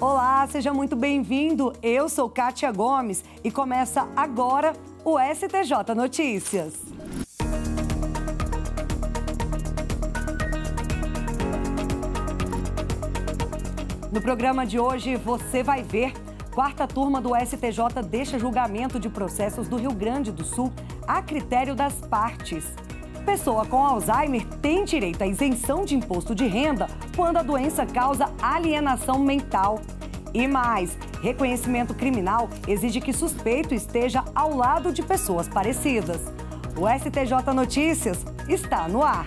Olá, seja muito bem-vindo. Eu sou Kátia Gomes e começa agora o STJ Notícias. No programa de hoje você vai ver. Quarta turma do STJ deixa julgamento de processos do Rio Grande do Sul a critério das partes pessoa com Alzheimer tem direito à isenção de imposto de renda quando a doença causa alienação mental. E mais, reconhecimento criminal exige que suspeito esteja ao lado de pessoas parecidas. O STJ Notícias está no ar.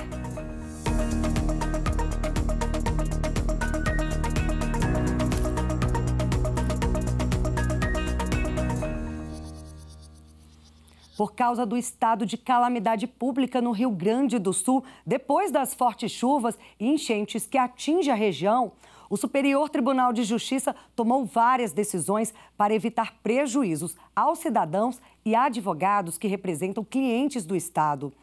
por causa do estado de calamidade pública no Rio Grande do Sul, depois das fortes chuvas e enchentes que atingem a região, o Superior Tribunal de Justiça tomou várias decisões para evitar prejuízos aos cidadãos e advogados que representam clientes do Estado.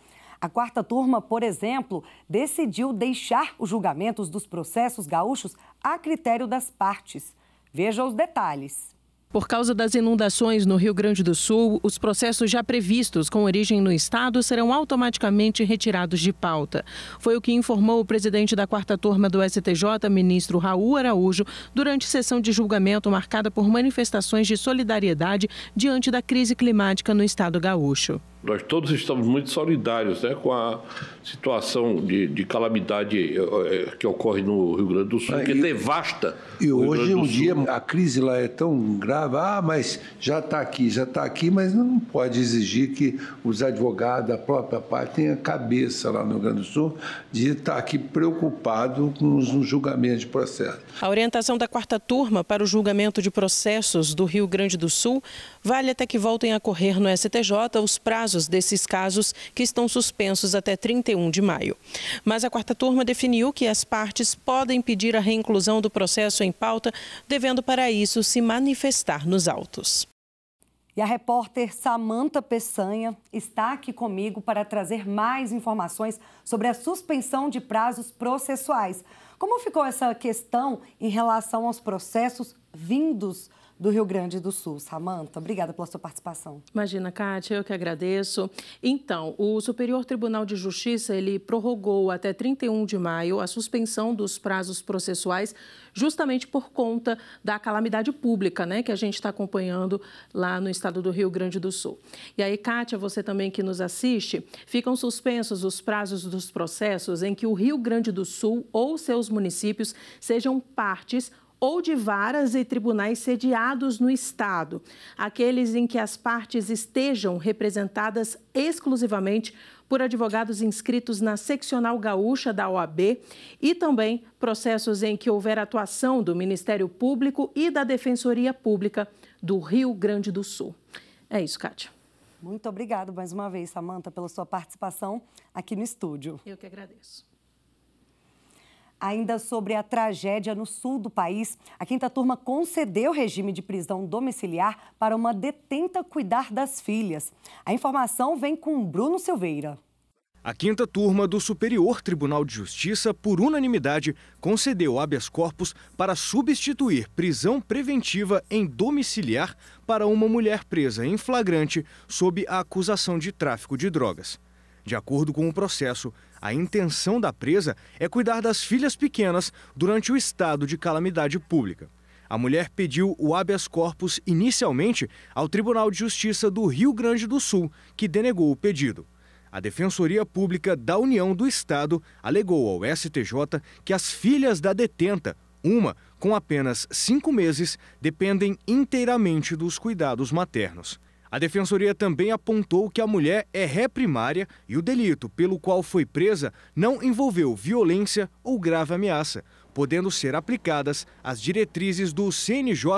A quarta turma, por exemplo, decidiu deixar os julgamentos dos processos gaúchos a critério das partes. Veja os detalhes. Por causa das inundações no Rio Grande do Sul, os processos já previstos com origem no Estado serão automaticamente retirados de pauta. Foi o que informou o presidente da quarta turma do STJ, ministro Raul Araújo, durante sessão de julgamento marcada por manifestações de solidariedade diante da crise climática no Estado gaúcho. Nós todos estamos muito solidários né, com a situação de, de calamidade eh, eh, que ocorre no Rio Grande do Sul, ah, que é e, devasta. E hoje é um dia a crise lá é tão grave, ah, mas já está aqui, já está aqui, mas não pode exigir que os advogados, a própria parte, tenha cabeça lá no Rio Grande do Sul de estar tá aqui preocupado com os julgamentos de processo. A orientação da quarta turma para o julgamento de processos do Rio Grande do Sul Vale até que voltem a correr no STJ os prazos desses casos que estão suspensos até 31 de maio. Mas a quarta turma definiu que as partes podem pedir a reinclusão do processo em pauta, devendo para isso se manifestar nos autos. E a repórter Samanta Peçanha está aqui comigo para trazer mais informações sobre a suspensão de prazos processuais. Como ficou essa questão em relação aos processos vindos do Rio Grande do Sul. Samanta, obrigada pela sua participação. Imagina, Kátia, eu que agradeço. Então, o Superior Tribunal de Justiça, ele prorrogou até 31 de maio a suspensão dos prazos processuais justamente por conta da calamidade pública, né, que a gente está acompanhando lá no estado do Rio Grande do Sul. E aí, Kátia, você também que nos assiste, ficam suspensos os prazos dos processos em que o Rio Grande do Sul ou seus municípios sejam partes ou de varas e tribunais sediados no Estado, aqueles em que as partes estejam representadas exclusivamente por advogados inscritos na seccional gaúcha da OAB e também processos em que houver atuação do Ministério Público e da Defensoria Pública do Rio Grande do Sul. É isso, Kátia. Muito obrigado mais uma vez, Samanta, pela sua participação aqui no estúdio. Eu que agradeço. Ainda sobre a tragédia no sul do país, a quinta turma concedeu regime de prisão domiciliar para uma detenta cuidar das filhas. A informação vem com Bruno Silveira. A quinta turma do Superior Tribunal de Justiça, por unanimidade, concedeu habeas corpus para substituir prisão preventiva em domiciliar para uma mulher presa em flagrante sob a acusação de tráfico de drogas. De acordo com o processo, a intenção da presa é cuidar das filhas pequenas durante o estado de calamidade pública. A mulher pediu o habeas corpus inicialmente ao Tribunal de Justiça do Rio Grande do Sul, que denegou o pedido. A Defensoria Pública da União do Estado alegou ao STJ que as filhas da detenta, uma com apenas cinco meses, dependem inteiramente dos cuidados maternos. A defensoria também apontou que a mulher é ré primária e o delito pelo qual foi presa não envolveu violência ou grave ameaça, podendo ser aplicadas as diretrizes do CNJ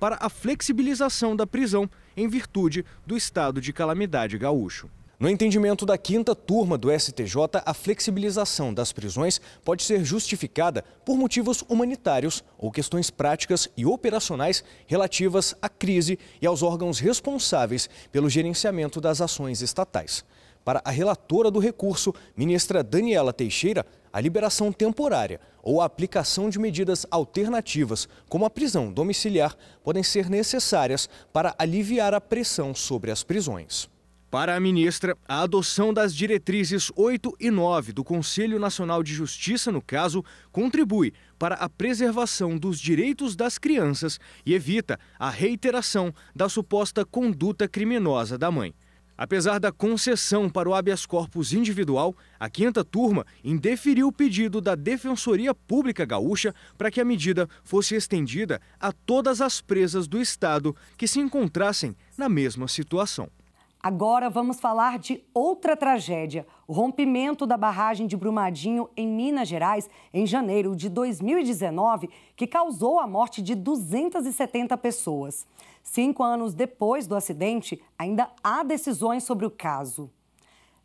para a flexibilização da prisão em virtude do estado de calamidade gaúcho. No entendimento da quinta turma do STJ, a flexibilização das prisões pode ser justificada por motivos humanitários ou questões práticas e operacionais relativas à crise e aos órgãos responsáveis pelo gerenciamento das ações estatais. Para a relatora do recurso, ministra Daniela Teixeira, a liberação temporária ou a aplicação de medidas alternativas, como a prisão domiciliar, podem ser necessárias para aliviar a pressão sobre as prisões. Para a ministra, a adoção das diretrizes 8 e 9 do Conselho Nacional de Justiça, no caso, contribui para a preservação dos direitos das crianças e evita a reiteração da suposta conduta criminosa da mãe. Apesar da concessão para o habeas corpus individual, a quinta turma indeferiu o pedido da Defensoria Pública Gaúcha para que a medida fosse estendida a todas as presas do Estado que se encontrassem na mesma situação. Agora vamos falar de outra tragédia: o rompimento da barragem de Brumadinho, em Minas Gerais, em janeiro de 2019, que causou a morte de 270 pessoas. Cinco anos depois do acidente, ainda há decisões sobre o caso.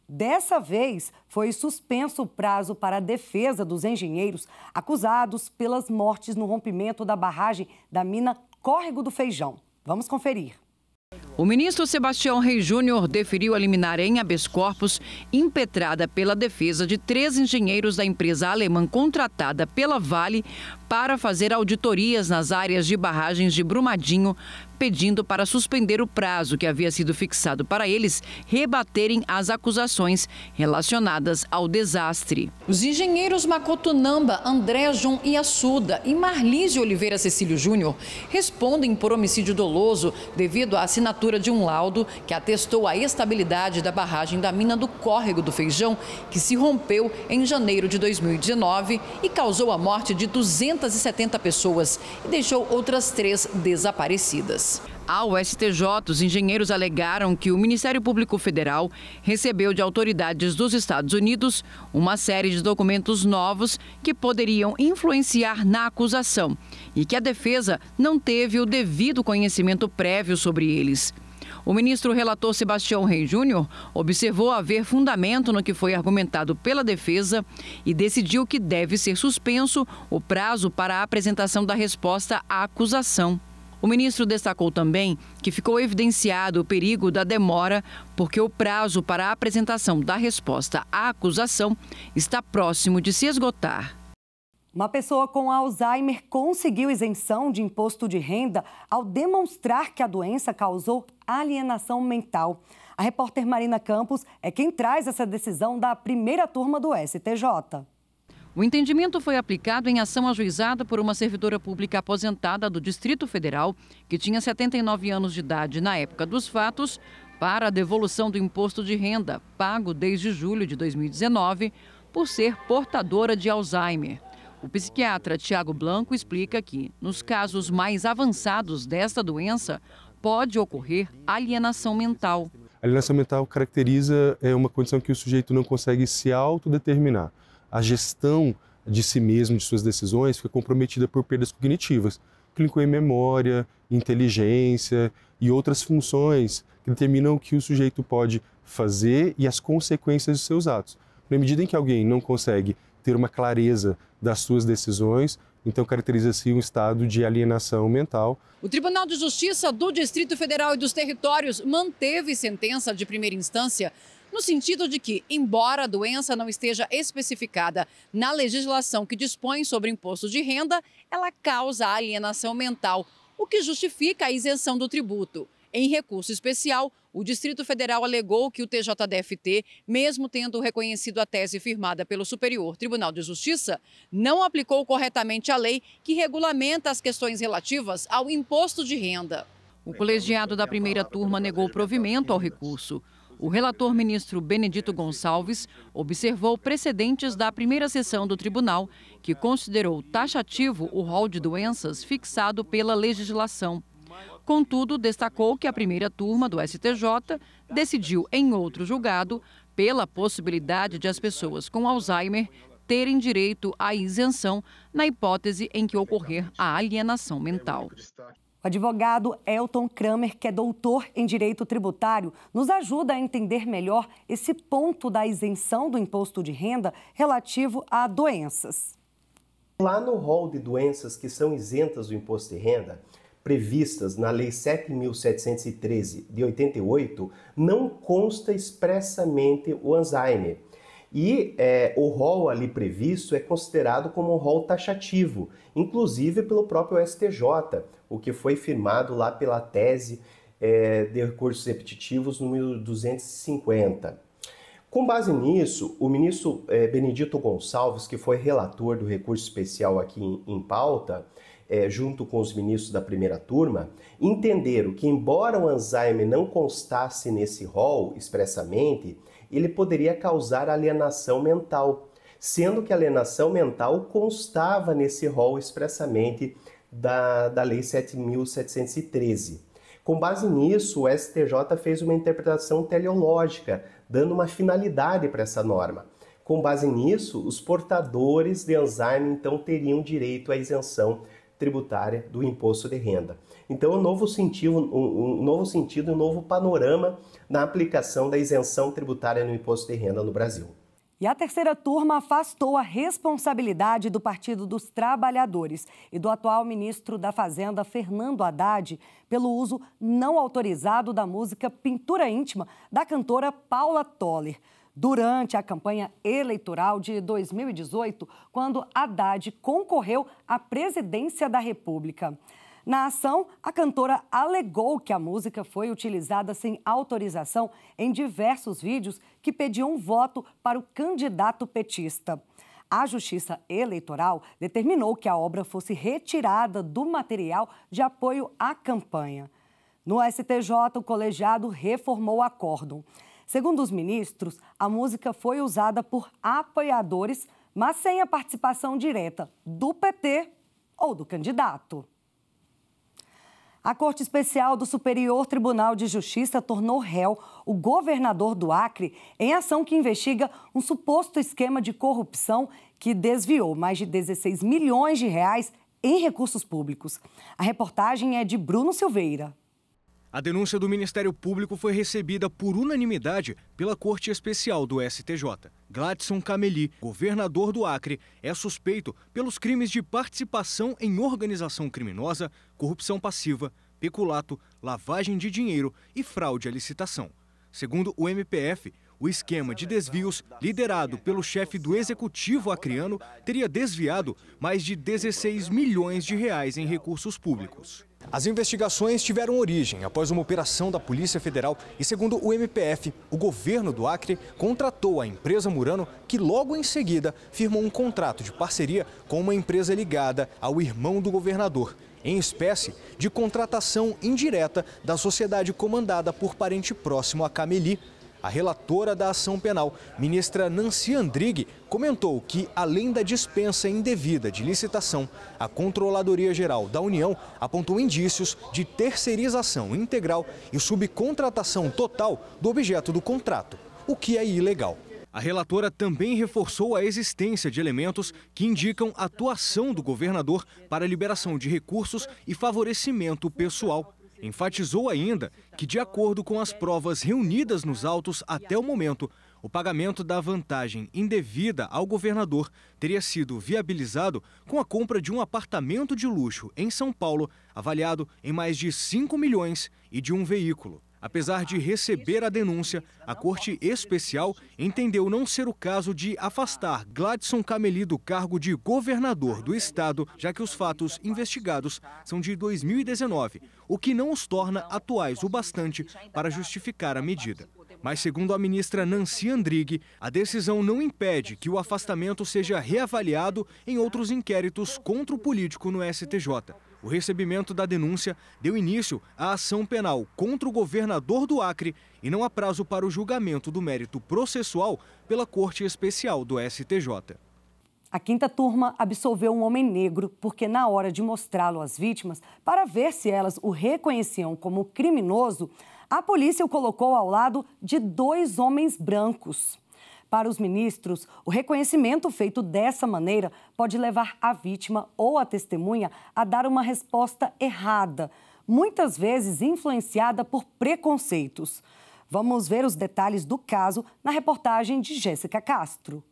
Dessa vez, foi suspenso o prazo para a defesa dos engenheiros acusados pelas mortes no rompimento da barragem da mina Córrego do Feijão. Vamos conferir. O ministro Sebastião Rei Júnior deferiu a liminar em habeas corpus impetrada pela defesa de três engenheiros da empresa alemã contratada pela Vale para fazer auditorias nas áreas de barragens de Brumadinho, pedindo para suspender o prazo que havia sido fixado para eles rebaterem as acusações relacionadas ao desastre. Os engenheiros Macotunamba, André Jun e Assuda e Marlise Oliveira Cecílio Júnior respondem por homicídio doloso devido à assinatura de um laudo que atestou a estabilidade da barragem da mina do Córrego do Feijão, que se rompeu em janeiro de 2019 e causou a morte de 270 pessoas e deixou outras três desaparecidas. Ao STJ, os engenheiros alegaram que o Ministério Público Federal recebeu de autoridades dos Estados Unidos uma série de documentos novos que poderiam influenciar na acusação e que a defesa não teve o devido conhecimento prévio sobre eles. O ministro relator Sebastião Rei Júnior observou haver fundamento no que foi argumentado pela defesa e decidiu que deve ser suspenso o prazo para a apresentação da resposta à acusação. O ministro destacou também que ficou evidenciado o perigo da demora, porque o prazo para a apresentação da resposta à acusação está próximo de se esgotar. Uma pessoa com Alzheimer conseguiu isenção de imposto de renda ao demonstrar que a doença causou alienação mental. A repórter Marina Campos é quem traz essa decisão da primeira turma do STJ. O entendimento foi aplicado em ação ajuizada por uma servidora pública aposentada do Distrito Federal, que tinha 79 anos de idade na época dos fatos, para a devolução do imposto de renda, pago desde julho de 2019, por ser portadora de Alzheimer. O psiquiatra Tiago Blanco explica que, nos casos mais avançados desta doença, pode ocorrer alienação mental. A alienação mental caracteriza é uma condição que o sujeito não consegue se autodeterminar a gestão de si mesmo, de suas decisões, fica comprometida por perdas cognitivas, que incluem memória, inteligência e outras funções que determinam o que o sujeito pode fazer e as consequências de seus atos. Na medida em que alguém não consegue ter uma clareza das suas decisões, então caracteriza-se um estado de alienação mental. O Tribunal de Justiça do Distrito Federal e dos Territórios manteve sentença de primeira instância no sentido de que, embora a doença não esteja especificada na legislação que dispõe sobre imposto de renda, ela causa alienação mental, o que justifica a isenção do tributo. Em recurso especial, o Distrito Federal alegou que o TJDFT, mesmo tendo reconhecido a tese firmada pelo Superior Tribunal de Justiça, não aplicou corretamente a lei que regulamenta as questões relativas ao imposto de renda. O colegiado da primeira turma negou provimento ao recurso o relator ministro Benedito Gonçalves observou precedentes da primeira sessão do tribunal, que considerou taxativo o rol de doenças fixado pela legislação. Contudo, destacou que a primeira turma do STJ decidiu em outro julgado pela possibilidade de as pessoas com Alzheimer terem direito à isenção na hipótese em que ocorrer a alienação mental. O advogado Elton Kramer, que é doutor em direito tributário, nos ajuda a entender melhor esse ponto da isenção do imposto de renda relativo a doenças. Lá no rol de doenças que são isentas do imposto de renda, previstas na Lei 7.713 de 88, não consta expressamente o Alzheimer. E é, o rol ali previsto é considerado como um rol taxativo, inclusive pelo próprio STJ, o que foi firmado lá pela tese é, de recursos repetitivos número 250. Com base nisso, o ministro é, Benedito Gonçalves, que foi relator do recurso especial aqui em, em pauta, é, junto com os ministros da primeira turma, entenderam que, embora o Alzheimer não constasse nesse rol expressamente, ele poderia causar alienação mental, sendo que a alienação mental constava nesse rol expressamente da, da Lei 7.713. Com base nisso, o STJ fez uma interpretação teleológica, dando uma finalidade para essa norma. Com base nisso, os portadores de Alzheimer então teriam direito à isenção tributária do imposto de renda. Então, um novo sentido, um, um novo sentido, um novo panorama na aplicação da isenção tributária no imposto de renda no Brasil. E a terceira turma afastou a responsabilidade do Partido dos Trabalhadores e do atual ministro da Fazenda, Fernando Haddad, pelo uso não autorizado da música Pintura Íntima da cantora Paula Toller. Durante a campanha eleitoral de 2018, quando Haddad concorreu à presidência da República. Na ação, a cantora alegou que a música foi utilizada sem autorização em diversos vídeos que pediam voto para o candidato petista. A Justiça Eleitoral determinou que a obra fosse retirada do material de apoio à campanha. No STJ, o colegiado reformou o acórdão. Segundo os ministros, a música foi usada por apoiadores, mas sem a participação direta do PT ou do candidato. A Corte Especial do Superior Tribunal de Justiça tornou réu o governador do Acre em ação que investiga um suposto esquema de corrupção que desviou mais de 16 milhões de reais em recursos públicos. A reportagem é de Bruno Silveira. A denúncia do Ministério Público foi recebida por unanimidade pela Corte Especial do STJ. Gladson Cameli, governador do Acre, é suspeito pelos crimes de participação em organização criminosa, corrupção passiva, peculato, lavagem de dinheiro e fraude à licitação. Segundo o MPF, o esquema de desvios, liderado pelo chefe do executivo acriano, teria desviado mais de 16 milhões de reais em recursos públicos. As investigações tiveram origem após uma operação da Polícia Federal e, segundo o MPF, o governo do Acre contratou a empresa Murano, que logo em seguida firmou um contrato de parceria com uma empresa ligada ao irmão do governador, em espécie de contratação indireta da sociedade comandada por parente próximo a Cameli, a relatora da ação penal, ministra Nancy Andrighi, comentou que, além da dispensa indevida de licitação, a Controladoria Geral da União apontou indícios de terceirização integral e subcontratação total do objeto do contrato, o que é ilegal. A relatora também reforçou a existência de elementos que indicam atuação do governador para liberação de recursos e favorecimento pessoal enfatizou ainda que, de acordo com as provas reunidas nos autos até o momento, o pagamento da vantagem indevida ao governador teria sido viabilizado com a compra de um apartamento de luxo em São Paulo, avaliado em mais de 5 milhões, e de um veículo. Apesar de receber a denúncia, a Corte Especial entendeu não ser o caso de afastar Gladson Cameli do cargo de governador do estado, já que os fatos investigados são de 2019, o que não os torna atuais o bastante para justificar a medida. Mas, segundo a ministra Nancy Andrighi, a decisão não impede que o afastamento seja reavaliado em outros inquéritos contra o político no STJ. O recebimento da denúncia deu início à ação penal contra o governador do Acre e não há prazo para o julgamento do mérito processual pela Corte Especial do STJ. A quinta turma absolveu um homem negro porque, na hora de mostrá-lo às vítimas, para ver se elas o reconheciam como criminoso, a polícia o colocou ao lado de dois homens brancos. Para os ministros, o reconhecimento feito dessa maneira pode levar a vítima ou a testemunha a dar uma resposta errada, muitas vezes influenciada por preconceitos. Vamos ver os detalhes do caso na reportagem de Jéssica Castro.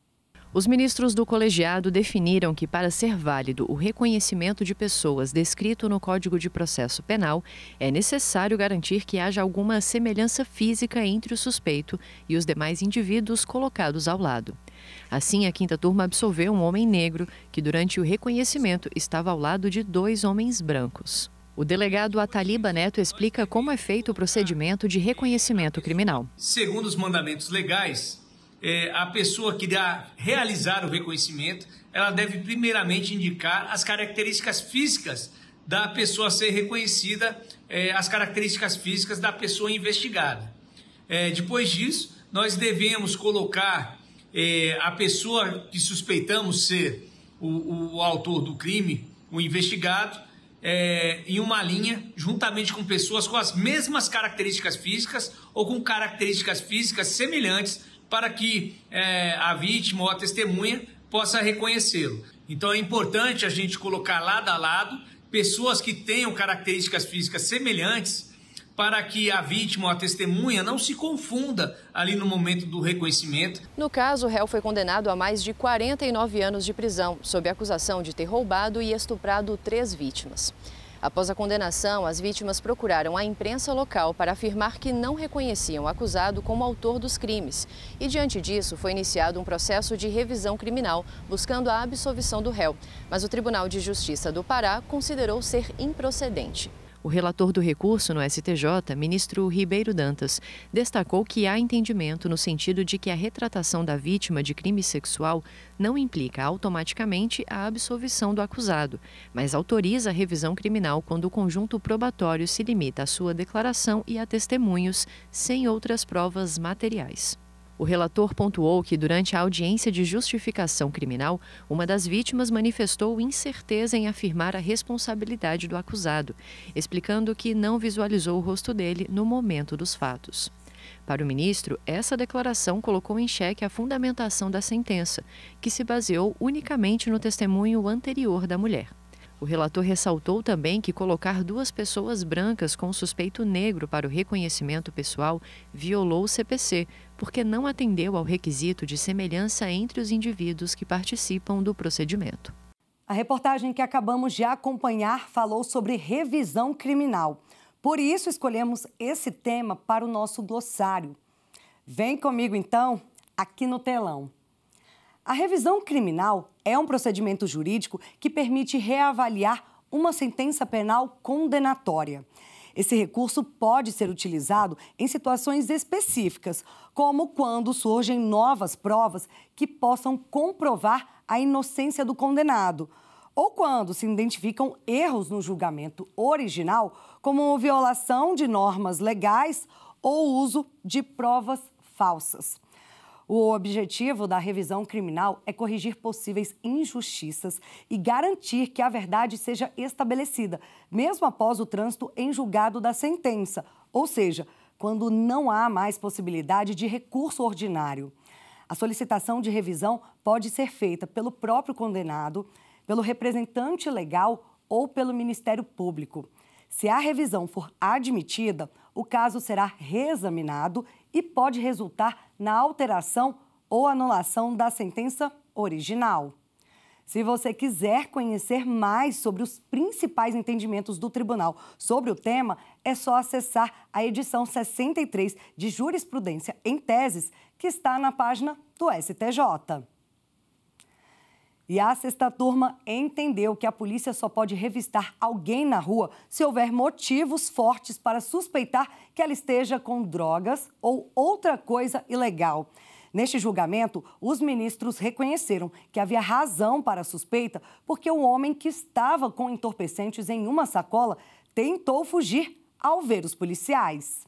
Os ministros do colegiado definiram que, para ser válido o reconhecimento de pessoas descrito no Código de Processo Penal, é necessário garantir que haja alguma semelhança física entre o suspeito e os demais indivíduos colocados ao lado. Assim, a quinta turma absolveu um homem negro que, durante o reconhecimento, estava ao lado de dois homens brancos. O delegado Ataliba Neto explica como é feito o procedimento de reconhecimento criminal. Segundo os mandamentos legais, é, a pessoa que irá realizar o reconhecimento, ela deve primeiramente indicar as características físicas da pessoa ser reconhecida, é, as características físicas da pessoa investigada. É, depois disso, nós devemos colocar é, a pessoa que suspeitamos ser o, o autor do crime, o investigado, é, em uma linha, juntamente com pessoas com as mesmas características físicas ou com características físicas semelhantes para que é, a vítima ou a testemunha possa reconhecê-lo. Então é importante a gente colocar lado a lado pessoas que tenham características físicas semelhantes para que a vítima ou a testemunha não se confunda ali no momento do reconhecimento. No caso, o réu foi condenado a mais de 49 anos de prisão, sob acusação de ter roubado e estuprado três vítimas. Após a condenação, as vítimas procuraram a imprensa local para afirmar que não reconheciam o acusado como autor dos crimes. E diante disso, foi iniciado um processo de revisão criminal, buscando a absolvição do réu. Mas o Tribunal de Justiça do Pará considerou ser improcedente. O relator do recurso no STJ, ministro Ribeiro Dantas, destacou que há entendimento no sentido de que a retratação da vítima de crime sexual não implica automaticamente a absolvição do acusado, mas autoriza a revisão criminal quando o conjunto probatório se limita à sua declaração e a testemunhos, sem outras provas materiais. O relator pontuou que, durante a audiência de justificação criminal, uma das vítimas manifestou incerteza em afirmar a responsabilidade do acusado, explicando que não visualizou o rosto dele no momento dos fatos. Para o ministro, essa declaração colocou em xeque a fundamentação da sentença, que se baseou unicamente no testemunho anterior da mulher. O relator ressaltou também que colocar duas pessoas brancas com um suspeito negro para o reconhecimento pessoal violou o CPC, porque não atendeu ao requisito de semelhança entre os indivíduos que participam do procedimento. A reportagem que acabamos de acompanhar falou sobre revisão criminal. Por isso escolhemos esse tema para o nosso glossário. Vem comigo então aqui no telão. A revisão criminal é um procedimento jurídico que permite reavaliar uma sentença penal condenatória. Esse recurso pode ser utilizado em situações específicas, como quando surgem novas provas que possam comprovar a inocência do condenado ou quando se identificam erros no julgamento original, como violação de normas legais ou uso de provas falsas. O objetivo da revisão criminal é corrigir possíveis injustiças e garantir que a verdade seja estabelecida, mesmo após o trânsito em julgado da sentença, ou seja, quando não há mais possibilidade de recurso ordinário. A solicitação de revisão pode ser feita pelo próprio condenado, pelo representante legal ou pelo Ministério Público. Se a revisão for admitida, o caso será reexaminado e pode resultar na alteração ou anulação da sentença original. Se você quiser conhecer mais sobre os principais entendimentos do tribunal sobre o tema, é só acessar a edição 63 de Jurisprudência em Teses, que está na página do STJ. E a sexta turma entendeu que a polícia só pode revistar alguém na rua se houver motivos fortes para suspeitar que ela esteja com drogas ou outra coisa ilegal. Neste julgamento, os ministros reconheceram que havia razão para a suspeita porque o homem que estava com entorpecentes em uma sacola tentou fugir ao ver os policiais.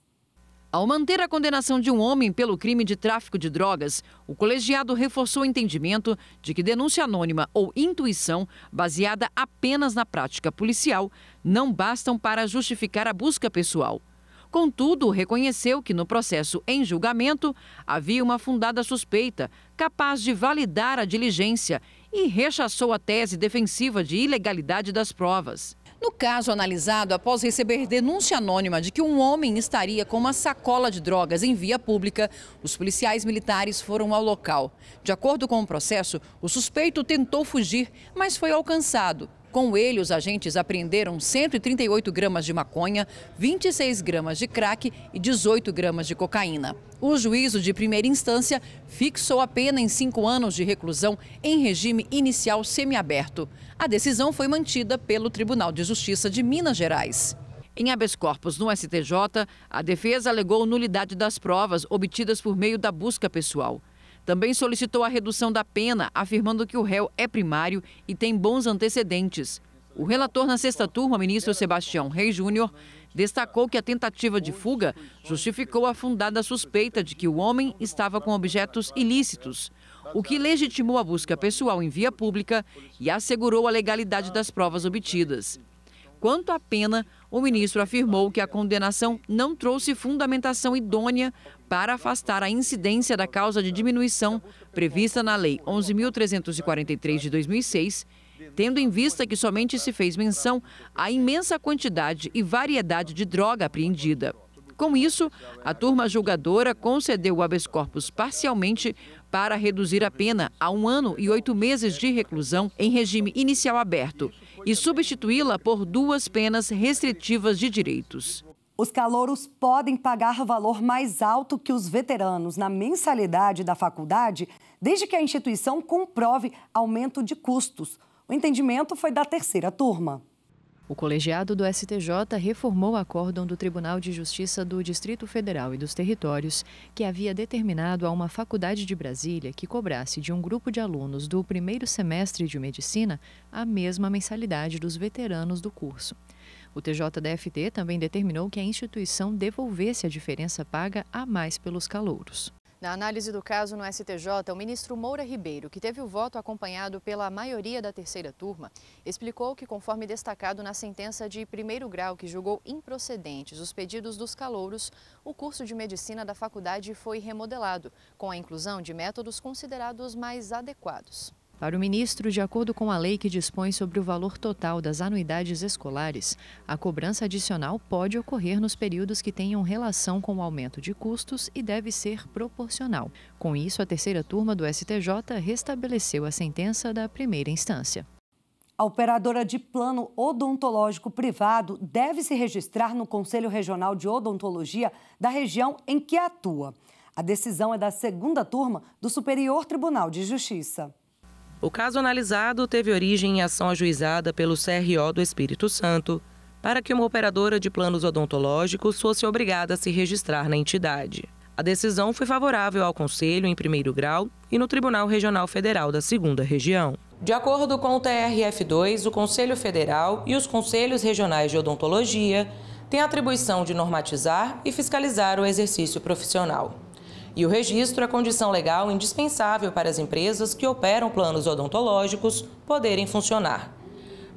Ao manter a condenação de um homem pelo crime de tráfico de drogas, o colegiado reforçou o entendimento de que denúncia anônima ou intuição, baseada apenas na prática policial, não bastam para justificar a busca pessoal. Contudo, reconheceu que no processo em julgamento havia uma fundada suspeita capaz de validar a diligência e rechaçou a tese defensiva de ilegalidade das provas. No caso analisado, após receber denúncia anônima de que um homem estaria com uma sacola de drogas em via pública, os policiais militares foram ao local. De acordo com o processo, o suspeito tentou fugir, mas foi alcançado. Com ele, os agentes apreenderam 138 gramas de maconha, 26 gramas de crack e 18 gramas de cocaína. O juízo de primeira instância fixou a pena em cinco anos de reclusão em regime inicial semiaberto. A decisão foi mantida pelo Tribunal de Justiça de Minas Gerais. Em habeas corpus no STJ, a defesa alegou nulidade das provas obtidas por meio da busca pessoal. Também solicitou a redução da pena, afirmando que o réu é primário e tem bons antecedentes. O relator na sexta turma, ministro Sebastião Rei Júnior, destacou que a tentativa de fuga justificou a fundada suspeita de que o homem estava com objetos ilícitos o que legitimou a busca pessoal em via pública e assegurou a legalidade das provas obtidas. Quanto à pena, o ministro afirmou que a condenação não trouxe fundamentação idônea para afastar a incidência da causa de diminuição prevista na Lei 11.343 de 2006, tendo em vista que somente se fez menção à imensa quantidade e variedade de droga apreendida. Com isso, a turma julgadora concedeu o habeas corpus parcialmente para reduzir a pena a um ano e oito meses de reclusão em regime inicial aberto e substituí-la por duas penas restritivas de direitos. Os calouros podem pagar valor mais alto que os veteranos na mensalidade da faculdade, desde que a instituição comprove aumento de custos. O entendimento foi da terceira turma. O colegiado do STJ reformou o acórdão do Tribunal de Justiça do Distrito Federal e dos Territórios, que havia determinado a uma faculdade de Brasília que cobrasse de um grupo de alunos do primeiro semestre de medicina a mesma mensalidade dos veteranos do curso. O TJDFT também determinou que a instituição devolvesse a diferença paga a mais pelos calouros. Na análise do caso no STJ, o ministro Moura Ribeiro, que teve o voto acompanhado pela maioria da terceira turma, explicou que, conforme destacado na sentença de primeiro grau que julgou improcedentes os pedidos dos calouros, o curso de medicina da faculdade foi remodelado, com a inclusão de métodos considerados mais adequados. Para o ministro, de acordo com a lei que dispõe sobre o valor total das anuidades escolares, a cobrança adicional pode ocorrer nos períodos que tenham relação com o aumento de custos e deve ser proporcional. Com isso, a terceira turma do STJ restabeleceu a sentença da primeira instância. A operadora de plano odontológico privado deve se registrar no Conselho Regional de Odontologia da região em que atua. A decisão é da segunda turma do Superior Tribunal de Justiça. O caso analisado teve origem em ação ajuizada pelo CRO do Espírito Santo para que uma operadora de planos odontológicos fosse obrigada a se registrar na entidade. A decisão foi favorável ao Conselho em primeiro grau e no Tribunal Regional Federal da Segunda Região. De acordo com o TRF2, o Conselho Federal e os Conselhos Regionais de Odontologia têm a atribuição de normatizar e fiscalizar o exercício profissional. E o registro é condição legal indispensável para as empresas que operam planos odontológicos poderem funcionar.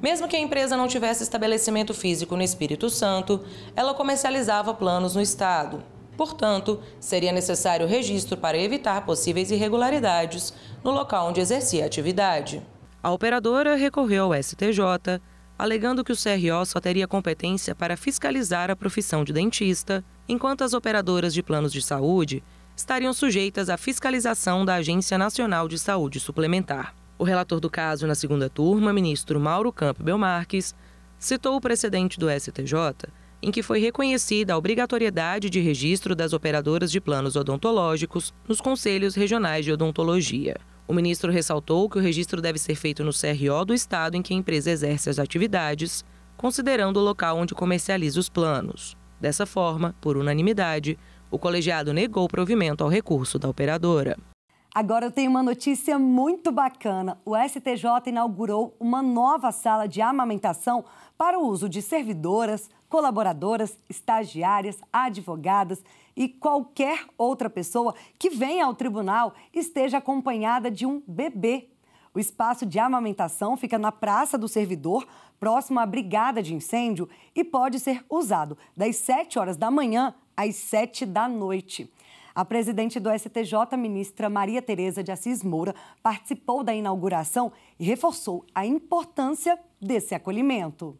Mesmo que a empresa não tivesse estabelecimento físico no Espírito Santo, ela comercializava planos no Estado. Portanto, seria necessário registro para evitar possíveis irregularidades no local onde exercia a atividade. A operadora recorreu ao STJ, alegando que o CRO só teria competência para fiscalizar a profissão de dentista, enquanto as operadoras de planos de saúde estariam sujeitas à fiscalização da Agência Nacional de Saúde Suplementar. O relator do caso na segunda turma, ministro Mauro Campo Belmarques, citou o precedente do STJ, em que foi reconhecida a obrigatoriedade de registro das operadoras de planos odontológicos nos conselhos regionais de odontologia. O ministro ressaltou que o registro deve ser feito no CRO do estado em que a empresa exerce as atividades, considerando o local onde comercializa os planos. Dessa forma, por unanimidade, o colegiado negou provimento ao recurso da operadora. Agora eu tenho uma notícia muito bacana. O STJ inaugurou uma nova sala de amamentação para o uso de servidoras, colaboradoras, estagiárias, advogadas e qualquer outra pessoa que venha ao tribunal esteja acompanhada de um bebê. O espaço de amamentação fica na Praça do Servidor, próximo à Brigada de Incêndio, e pode ser usado das 7 horas da manhã às sete da noite. A presidente do STJ, ministra Maria Tereza de Assis Moura, participou da inauguração e reforçou a importância desse acolhimento.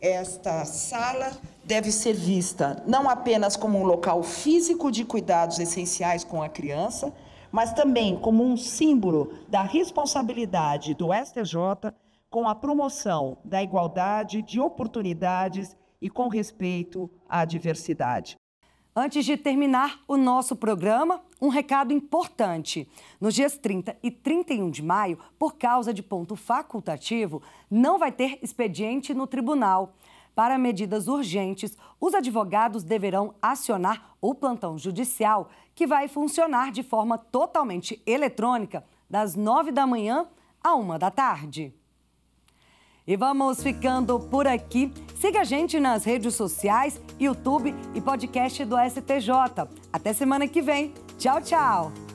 Esta sala deve ser vista não apenas como um local físico de cuidados essenciais com a criança, mas também como um símbolo da responsabilidade do STJ com a promoção da igualdade de oportunidades e com respeito à diversidade. Antes de terminar o nosso programa, um recado importante. Nos dias 30 e 31 de maio, por causa de ponto facultativo, não vai ter expediente no tribunal. Para medidas urgentes, os advogados deverão acionar o plantão judicial, que vai funcionar de forma totalmente eletrônica, das 9 da manhã à 1 da tarde. E vamos ficando por aqui. Siga a gente nas redes sociais, YouTube e podcast do STJ. Até semana que vem. Tchau, tchau!